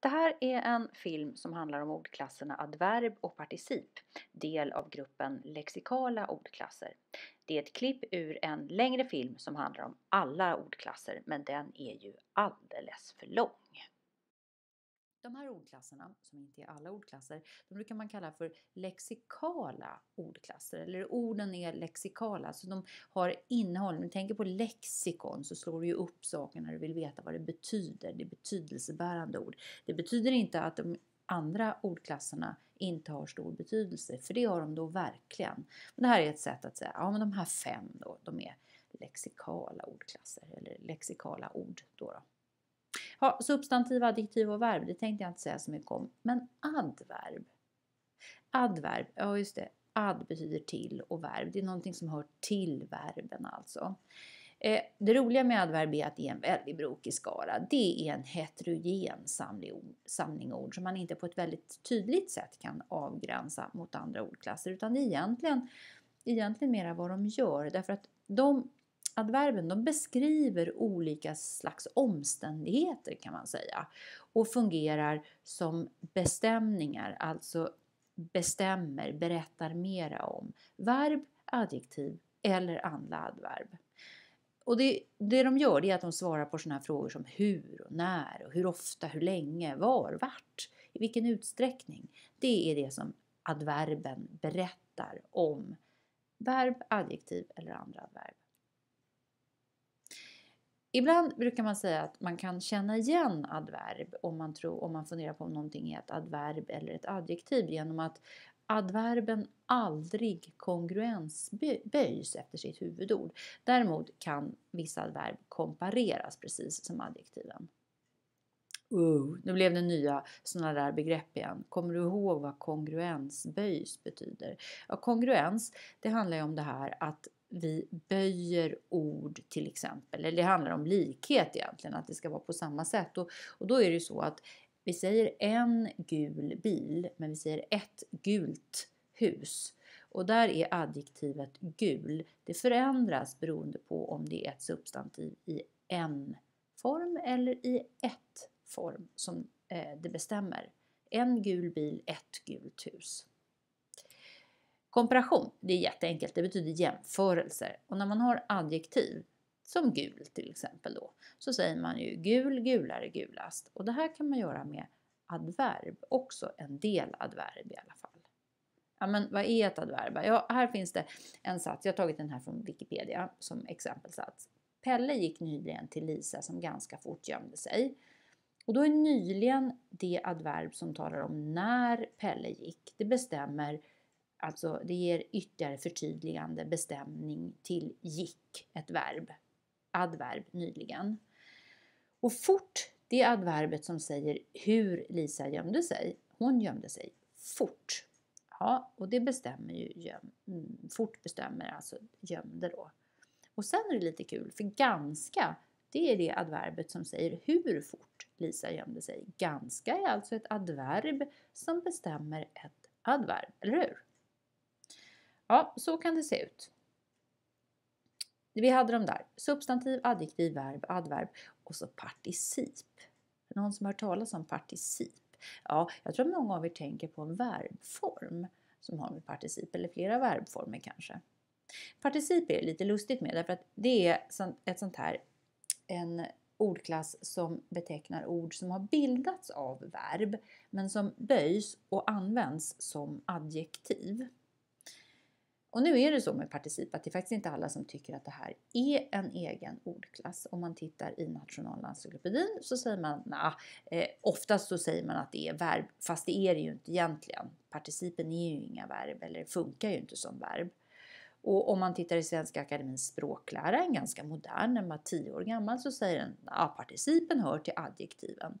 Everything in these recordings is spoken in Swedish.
Det här är en film som handlar om ordklasserna adverb och particip, del av gruppen lexikala ordklasser. Det är ett klipp ur en längre film som handlar om alla ordklasser, men den är ju alldeles för lång. De här ordklasserna, som inte är alla ordklasser, de brukar man kalla för lexikala ordklasser. Eller orden är lexikala, så de har innehåll. Om du tänker på lexikon så slår du ju upp saker när du vill veta vad det betyder. Det är betydelsebärande ord. Det betyder inte att de andra ordklasserna inte har stor betydelse, för det har de då verkligen. Men det här är ett sätt att säga, ja men de här fem då, de är lexikala ordklasser, eller lexikala ord då. då. Ha, substantiv, adjektiv och verb, det tänkte jag inte säga så mycket om. Men adverb. Adverb, ja just det. Ad betyder till och verb, det är någonting som hör till verben alltså. Eh, det roliga med adverb är att det är en väldigt brokig skara. Det är en heterogen samling ord, som man inte på ett väldigt tydligt sätt kan avgränsa mot andra ordklasser utan det är egentligen, egentligen mera vad de gör därför att de adverben de beskriver olika slags omständigheter kan man säga och fungerar som bestämningar, alltså bestämmer, berättar mera om verb, adjektiv eller andra adverb. Och det, det de gör det är att de svarar på sådana frågor som hur och när och hur ofta, hur länge, var, vart, i vilken utsträckning. Det är det som adverben berättar om verb, adjektiv eller andra adverb. Ibland brukar man säga att man kan känna igen adverb om man, tror, om man funderar på om någonting är ett adverb eller ett adjektiv genom att adverben aldrig kongruensböjs efter sitt huvudord. Däremot kan vissa adverb kompareras precis som adjektiven. Uh, nu blev det nya sådana där begrepp igen. Kommer du ihåg vad kongruensböjs betyder? Ja, kongruens, det handlar ju om det här att vi böjer ord till exempel. Eller det handlar om likhet egentligen, att det ska vara på samma sätt. Och, och då är det ju så att vi säger en gul bil, men vi säger ett gult hus. Och där är adjektivet gul. Det förändras beroende på om det är ett substantiv i en form eller i ett form som eh, det bestämmer. En gul bil, ett gult hus. Komparation, det är jätteenkelt, det betyder jämförelser. Och när man har adjektiv, som gul till exempel då, så säger man ju gul, gulare, gulast. Och det här kan man göra med adverb också, en del adverb i alla fall. Ja, men vad är ett adverb? Ja, här finns det en sats, jag har tagit den här från Wikipedia som exempelsats. Pelle gick nyligen till Lisa som ganska fort gömde sig. Och då är nyligen det adverb som talar om när Pelle gick. Det bestämmer Alltså det ger ytterligare förtydligande bestämning till gick, ett verb, adverb nyligen. Och fort, det är adverbet som säger hur Lisa gömde sig. Hon gömde sig fort. Ja, och det bestämmer ju göm, mm, fort bestämmer alltså gömde då. Och sen är det lite kul, för ganska, det är det adverbet som säger hur fort Lisa gömde sig. Ganska är alltså ett adverb som bestämmer ett adverb, eller hur? Ja, så kan det se ut. Vi hade de där. Substantiv, adjektiv, verb, adverb och så particip. Någon som har hört talas om particip? Ja, jag tror många av er tänker på en verbform som har med particip eller flera verbformer kanske. Particip är lite lustigt med därför att det är ett sånt här, en ordklass som betecknar ord som har bildats av verb men som böjs och används som adjektiv. Och nu är det så med particip att det är faktiskt inte alla som tycker att det här är en egen ordklass. Om man tittar i Nationalencyklopedin så säger man, nah, eh, oftast så säger man att det är verb, fast det är det ju inte egentligen. Participen är ju inga verb eller funkar ju inte som verb. Och om man tittar i Svenska Akademins språklära, en ganska modern, den var 10 år gammal, så säger den att nah, participen hör till adjektiven.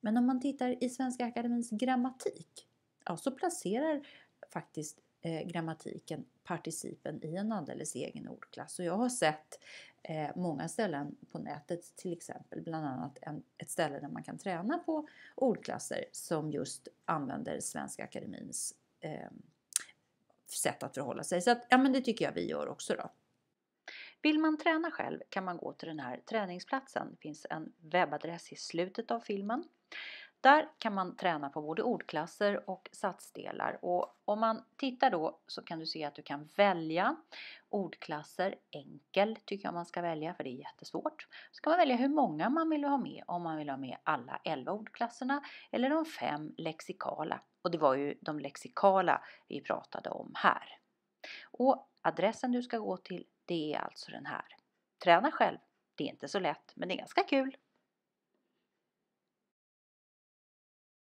Men om man tittar i Svenska Akademins grammatik, ja, så placerar faktiskt eh, grammatiken participen i en alldeles egen ordklass. Och jag har sett eh, många ställen på nätet, till exempel bland annat en, ett ställe där man kan träna på ordklasser som just använder Svenska Akademins eh, sätt att förhålla sig. Så att, ja, men det tycker jag vi gör också då. Vill man träna själv kan man gå till den här träningsplatsen. Det finns en webbadress i slutet av filmen. Där kan man träna på både ordklasser och satsdelar. Och om man tittar då så kan du se att du kan välja ordklasser. Enkel tycker jag man ska välja för det är jättesvårt. Så kan man välja hur många man vill ha med. Om man vill ha med alla 11 ordklasserna eller de fem lexikala. Och det var ju de lexikala vi pratade om här. Och adressen du ska gå till det är alltså den här. Träna själv. Det är inte så lätt men det är ganska kul.